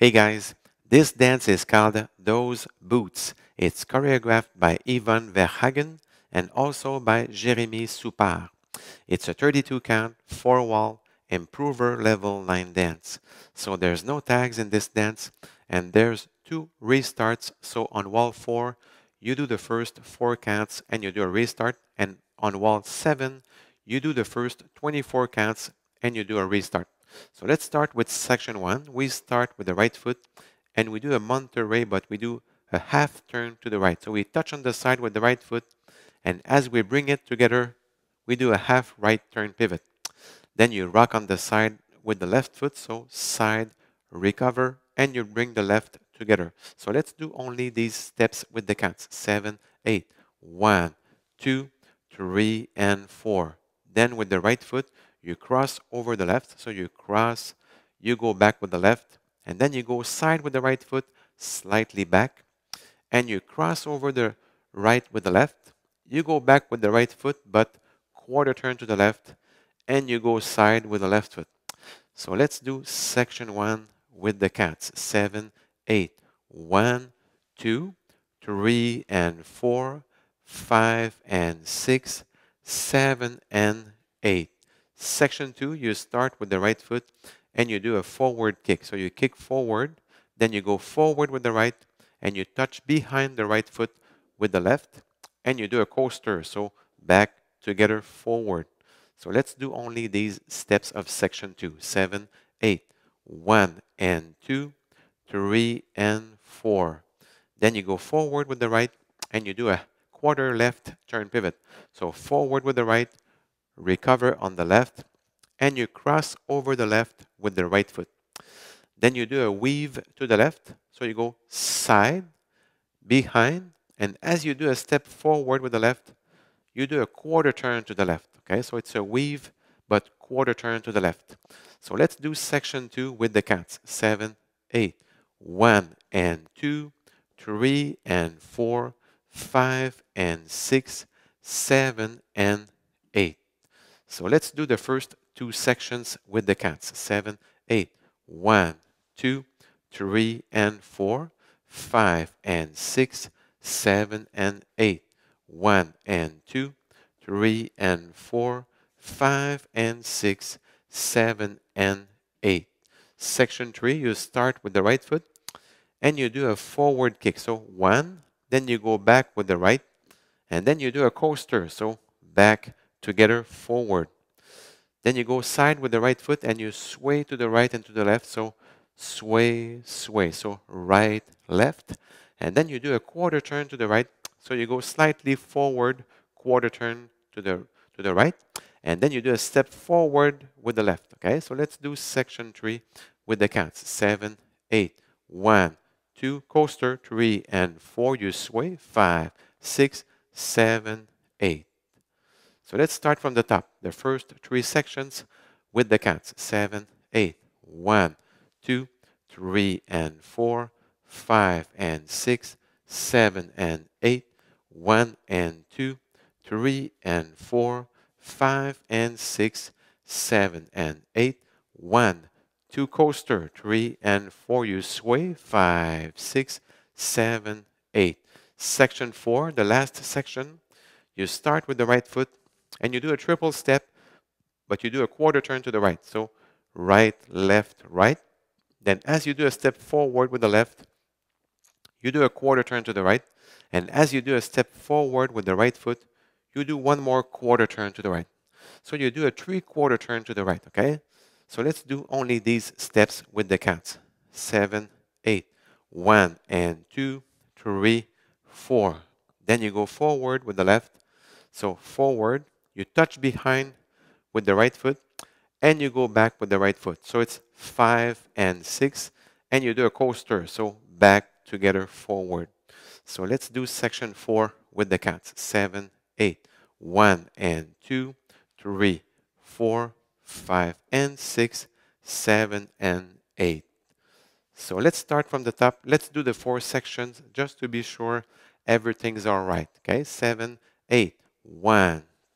Hey guys, this dance is called Those Boots. It's choreographed by Yvonne Verhagen and also by Jérémy Soupard. It's a 32 count, four wall, improver level line dance. So there's no tags in this dance and there's two restarts. So on wall four, you do the first four counts and you do a restart. And on wall seven, you do the first 24 counts and you do a restart. So let's start with section one. We start with the right foot and we do a Monterey, but we do a half turn to the right. So we touch on the side with the right foot and as we bring it together, we do a half right turn pivot. Then you rock on the side with the left foot, so side, recover, and you bring the left together. So let's do only these steps with the counts. Seven, eight, one, two, three, and four. Then with the right foot, you cross over the left. So you cross, you go back with the left, and then you go side with the right foot, slightly back, and you cross over the right with the left. You go back with the right foot, but quarter turn to the left, and you go side with the left foot. So let's do section one with the cats. Seven, eight, one, two, three and four, five and six, seven and eight. Section two, you start with the right foot and you do a forward kick. So you kick forward, then you go forward with the right and you touch behind the right foot with the left and you do a coaster. So back, together, forward. So let's do only these steps of section two, seven, eight, one and two, three and four. Then you go forward with the right and you do a quarter left turn pivot. So forward with the right, recover on the left, and you cross over the left with the right foot. Then you do a weave to the left. So you go side, behind, and as you do a step forward with the left, you do a quarter turn to the left. Okay, so it's a weave, but quarter turn to the left. So let's do section two with the cats. Seven, eight, one and two, three and four, five and six, seven and so let's do the first two sections with the cats. 7, 8, 1, 2, 3 and 4, 5 and 6, 7 and 8, 1 and 2, 3 and 4, 5 and 6, 7 and 8. Section 3, you start with the right foot and you do a forward kick. So 1, then you go back with the right and then you do a coaster. So back, together forward. Then you go side with the right foot and you sway to the right and to the left. So sway, sway. So right, left. And then you do a quarter turn to the right. So you go slightly forward, quarter turn to the to the right. And then you do a step forward with the left. Okay, so let's do section three with the counts. Seven, eight, one, two, coaster, three, and four. You sway. Five, six, seven, eight. So let's start from the top. The first three sections with the counts. seven, eight, one, two, three, and 4, 5 and 6, 7 and 8, 1 and 2, 3 and 4, 5 and 6, 7 and eight, one, two coaster, 3 and 4 you sway, five, six, seven, eight. Section 4, the last section, you start with the right foot and you do a triple step, but you do a quarter turn to the right. So right, left, right. Then as you do a step forward with the left, you do a quarter turn to the right. And as you do a step forward with the right foot, you do one more quarter turn to the right. So you do a three quarter turn to the right, okay? So let's do only these steps with the counts. Seven, eight, one and two, three, four. Then you go forward with the left. So forward, you touch behind with the right foot and you go back with the right foot. So it's five and six and you do a coaster. So back together forward. So let's do section four with the cats. Seven, eight, one and two, three, four, five and six, seven and eight. So let's start from the top. Let's do the four sections just to be sure everything's all right. Okay, seven, eight, one,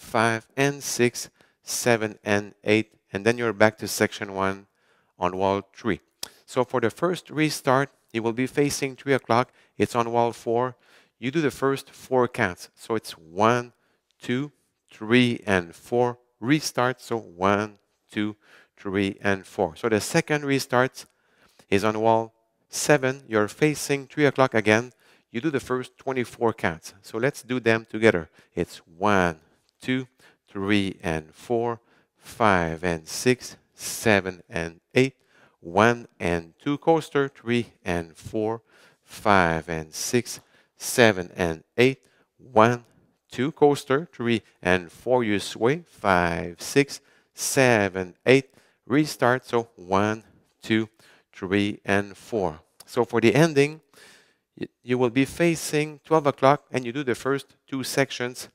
5, and 6, 7, and 8, and then you're back to section 1 on wall 3. So for the first restart, you will be facing 3 o'clock. It's on wall 4. You do the first 4 counts. So it's one, two, three, and 4. Restart, so one, two, three, and 4. So the second restart is on wall 7. You're facing 3 o'clock again. You do the first 24 counts. So let's do them together. It's 1, 2, 3 and 4, 5 and 6, 7 and 8, 1 and 2 coaster, 3 and 4, 5 and 6, 7 and 8, 1, 2 coaster, 3 and 4 you sway, 5, 6, 7, 8, restart, so 1, 2, 3 and 4. So for the ending, you will be facing 12 o'clock and you do the first two sections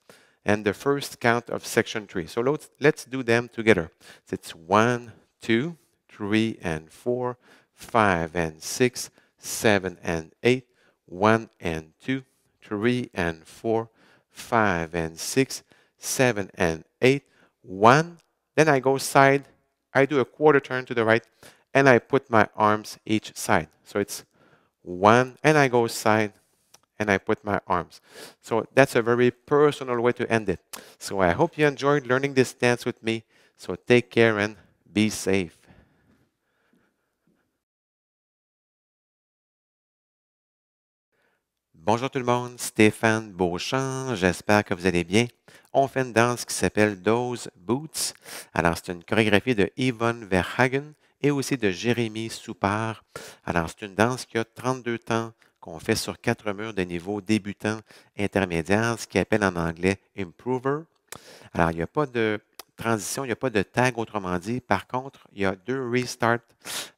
and the first count of section 3. So let's, let's do them together. It's one, two, three, and 4, 5 and 6, 7 and 8, 1 and 2, 3 and 4, 5 and 6, 7 and 8, 1. Then I go side, I do a quarter turn to the right, and I put my arms each side. So it's 1, and I go side, and I put my arms. So that's a very personal way to end it. So I hope you enjoyed learning this dance with me. So take care and be safe. Bonjour tout le monde, Stéphane Beauchamp, j'espère que vous allez bien. On fait une danse qui s'appelle Those Boots. Alors, c'est une chorégraphie de Yvonne Verhagen et aussi de Jérémy Soupard. Alors, c'est une danse qui a 32 temps, qu'on fait sur quatre murs de niveau débutant, intermédiaire, ce qu'ils appelle en anglais improver. Alors, il n'y a pas de transition, il n'y a pas de tag, autrement dit. Par contre, il y a deux restarts.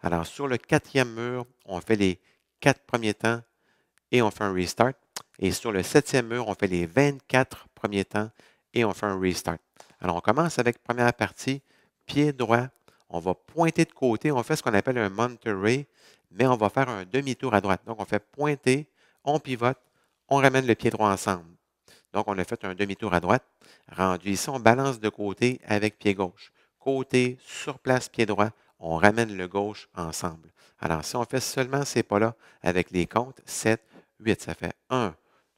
Alors, sur le quatrième mur, on fait les quatre premiers temps et on fait un restart. Et sur le septième mur, on fait les 24 premiers temps et on fait un restart. Alors, on commence avec première partie, pied droit. On va pointer de côté. On fait ce qu'on appelle un monterey mais on va faire un demi-tour à droite. Donc, on fait pointer, on pivote, on ramène le pied droit ensemble. Donc, on a fait un demi-tour à droite. Rendu ici, on balance de côté avec pied gauche. Côté, sur place, pied droit, on ramène le gauche ensemble. Alors, si on fait seulement ces pas-là avec les comptes, 7, 8, ça fait 1,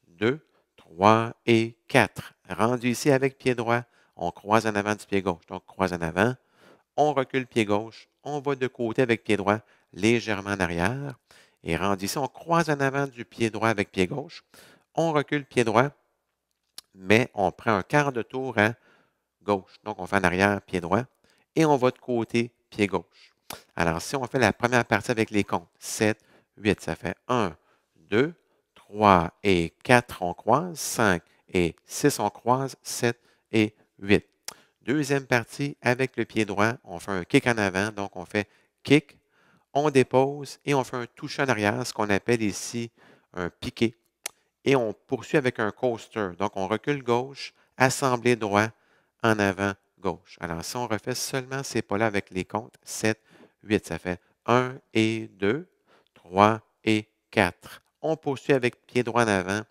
2, 3 et 4. Rendu ici avec pied droit, on croise en avant du pied gauche. Donc, croise en avant, on recule pied gauche, on va de côté avec pied droit, légèrement en arrière. Et rendu ici, on croise en avant du pied droit avec pied gauche. On recule pied droit, mais on prend un quart de tour à gauche. Donc, on fait en arrière, pied droit, et on va de côté, pied gauche. Alors, si on fait la première partie avec les comptes, 7, 8, ça fait 1, 2, 3 et 4, on croise, 5 et 6, on croise, 7 et 8. Deuxième partie, avec le pied droit, on fait un kick en avant, donc on fait kick, on dépose et on fait un en arrière, ce qu'on appelle ici un piqué. Et on poursuit avec un coaster. Donc, on recule gauche, assemblée droit, en avant, gauche. Alors, si on refait seulement ces pas-là avec les comptes, 7, 8, ça fait 1 et 2, 3 et 4. On poursuit avec pied droit en avant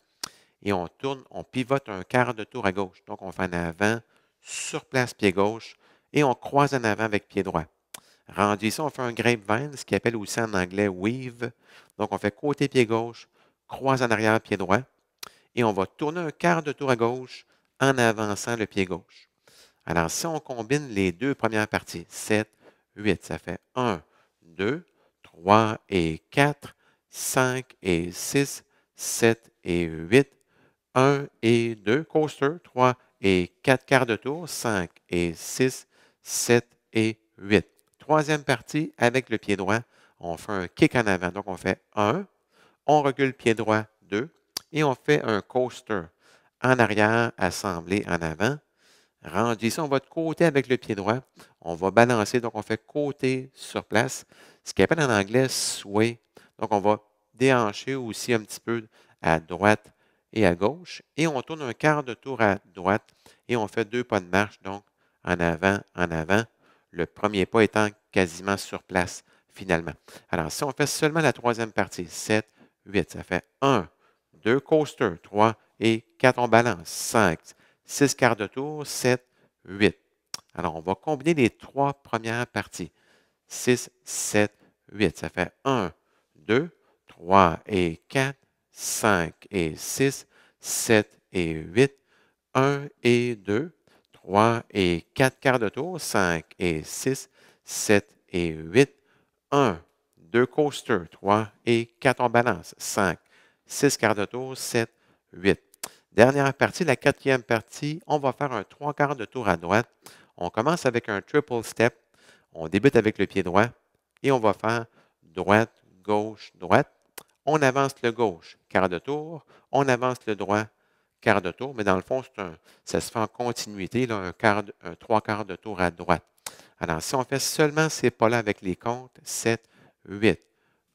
et on tourne, on pivote un quart de tour à gauche. Donc, on fait en avant, sur place, pied gauche, et on croise en avant avec pied droit. Rendu ici, on fait un grapevine, ce qu'il appelle aussi en anglais weave. Donc, on fait côté pied gauche, croise en arrière, pied droit. Et on va tourner un quart de tour à gauche en avançant le pied gauche. Alors, si on combine les deux premières parties, 7, 8, ça fait 1, 2, 3 et 4, 5 et 6, 7 et 8, 1 et 2, coaster, 3 et 4 quarts de tour, 5 et 6, 7 et 8 troisième partie avec le pied droit. On fait un kick en avant. Donc, on fait un, on recule pied droit 2 et on fait un coaster en arrière, assemblé en avant. Rendu ici, on va de côté avec le pied droit. On va balancer. Donc, on fait côté sur place, ce qu'on appelle en anglais sway. Donc, on va déhancher aussi un petit peu à droite et à gauche. Et on tourne un quart de tour à droite et on fait deux pas de marche. Donc, en avant, en avant, le premier pas étant quasiment sur place finalement. Alors, si on fait seulement la troisième partie, 7, 8, ça fait 1, 2 coaster, 3 et 4 en balance, 5, 6 quarts de tour, 7, 8. Alors, on va combiner les trois premières parties. 6, 7, 8. Ça fait 1, 2, 3 et 4, 5 et 6, 7 et 8, 1 et 2, 3 et 4 quarts de tour, 5 et 6, 7 et 8, 1, 2 coasters, 3 et 4 en balance, 5, 6 quarts de tour, 7, 8. Dernière partie, la quatrième partie, on va faire un 3 quarts de tour à droite. On commence avec un triple step. On débute avec le pied droit et on va faire droite, gauche, droite. On avance le gauche, quart de tour. On avance le droit, quart de tour, mais dans le fond, ça se fait en continuité, là, un, quart trois quarts de tour à droite. Alors, si on fait seulement ces pas-là avec les comptes, 7, 8,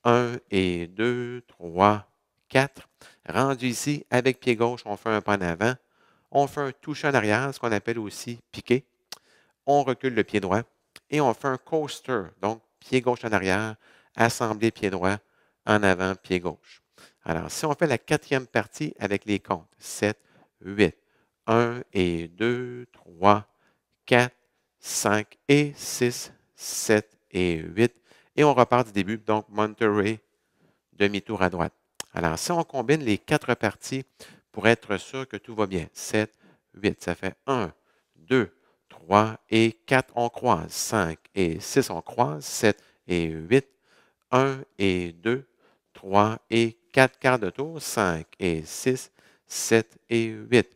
1 et 2, 3, 4. Rendu ici, avec pied gauche, on fait un pas en avant. On fait un touche en arrière, ce qu'on appelle aussi piqué. On recule le pied droit et on fait un coaster, donc pied gauche en arrière, assemblé pied droit, en avant, pied gauche. Alors, si on fait la quatrième partie avec les comptes, 7, 8, 1 et 2, 3, 4, 5 et 6, 7 et 8. Et on repart du début, donc Monterey, demi-tour à droite. Alors, si on combine les quatre parties pour être sûr que tout va bien, 7, 8, ça fait 1, 2, 3 et 4, on croise, 5 et 6, on croise, 7 et 8, 1 et 2, 3 et 4 quarts de tour, 5 et 6, 7 et 8,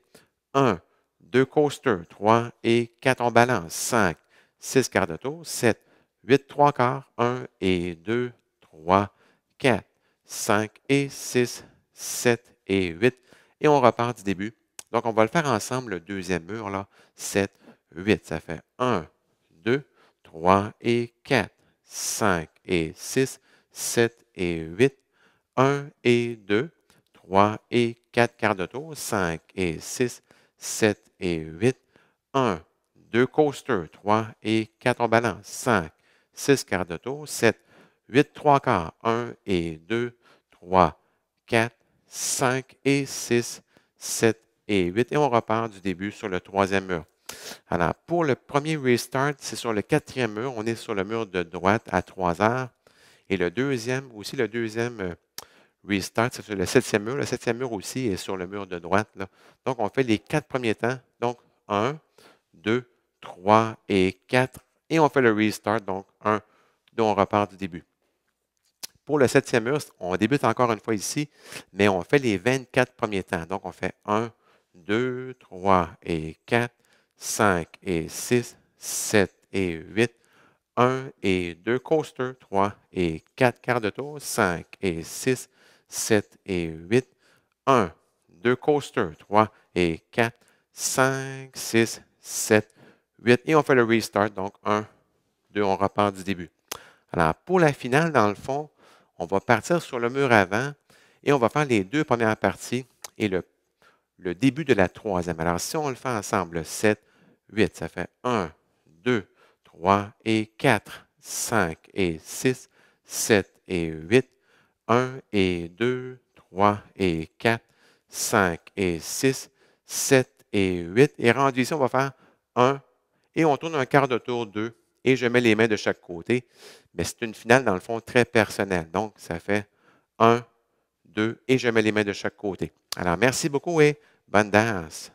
1, 2 coaster, 3 et 4 en balance, 5, 6 quarts de tour, 7, 8 3 quarts, 1 et 2, 3, 4, 5 et 6, 7 et 8. Et on repart du début. Donc, on va le faire ensemble, le deuxième mur, là, 7, 8. Ça fait 1, 2, 3 et 4, 5 et 6, 7 et 8, 1 et 2, 3 et 4 quarts de tour, 5 et 6, 7 et 8, 1, 2 coaster, 3 et 4 en balance, 5, 6 quarts de tour, 7, 8 3 quarts, 1 et 2, 3, 4, 5 et 6, 7 et 8. Et on repart du début sur le troisième mur. Alors, pour le premier restart, c'est sur le quatrième mur. On est sur le mur de droite à 3 heures. Et le deuxième, aussi le deuxième euh, Restart, c'est sur le septième mur. Le septième mur aussi est sur le mur de droite. Là. Donc, on fait les quatre premiers temps. Donc, 1, 2, 3 et 4. Et on fait le restart. Donc, 1, 2, on repart du début. Pour le septième mur, on débute encore une fois ici, mais on fait les 24 premiers temps. Donc, on fait 1, 2, 3 et 4, 5 et 6, 7 et 8, 1 et 2, coaster, 3 et 4, quart de tour, 5 et 6, 7 et 8, 1, 2 coasters, 3 et 4, 5, 6, 7, 8. Et on fait le restart, donc 1, 2, on repart du début. Alors, pour la finale, dans le fond, on va partir sur le mur avant et on va faire les deux premières parties et le, le début de la troisième. Alors, si on le fait ensemble, 7, 8, ça fait 1, 2, 3 et 4, 5 et 6, 7 et 8, 1 et 2, 3 et 4, 5 et 6, 7 et 8. Et rendu ici, on va faire 1 et on tourne un quart de tour 2 et je mets les mains de chaque côté. Mais c'est une finale, dans le fond, très personnelle. Donc, ça fait 1, 2 et je mets les mains de chaque côté. Alors, merci beaucoup et bonne danse.